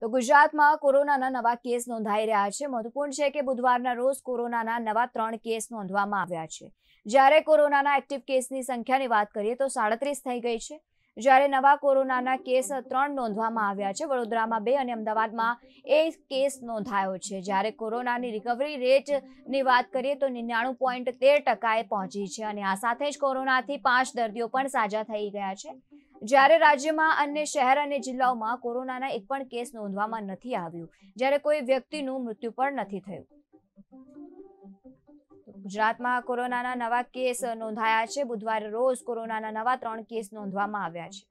તો ગુજરાતમાં કોરોનાના નવા કેસ નોંધાઈ રહ્યા છે મહત્વપૂર્ણ છે કે બુધવારના રોજ કોરોનાના નવા ત્રણ કેસ નોંધવામાં આવ્યા છે જ્યારે કોરોનાના એક્ટિવ કેસની સંખ્યાની વાત કરીએ તો સાડત્રીસ થઈ ગઈ છે જ્યારે નવા કોરોનાના કેસ ત્રણ નોંધવામાં આવ્યા છે વડોદરામાં બે અને અમદાવાદમાં એ કેસ નોંધાયો છે જ્યારે કોરોનાની રિકવરી રેટની વાત કરીએ તો નિન્યાણું પોઈન્ટ તેર ટકાએ પહોંચી છે અને આ સાથે જ કોરોનાથી પાંચ દર્દીઓ પણ સાજા થઈ ગયા છે જ્યારે રાજ્યમાં અન્ય શહેર અને જિલ્લાઓમાં કોરોનાના એક પણ કેસ નોંધવામાં નથી આવ્યું જ્યારે કોઈ વ્યક્તિનું મૃત્યુ પણ નથી થયું ગુજરાતમાં કોરોનાના નવા કેસ નોંધાયા છે બુધવારે રોજ કોરોનાના નવા ત્રણ કેસ નોંધવામાં આવ્યા છે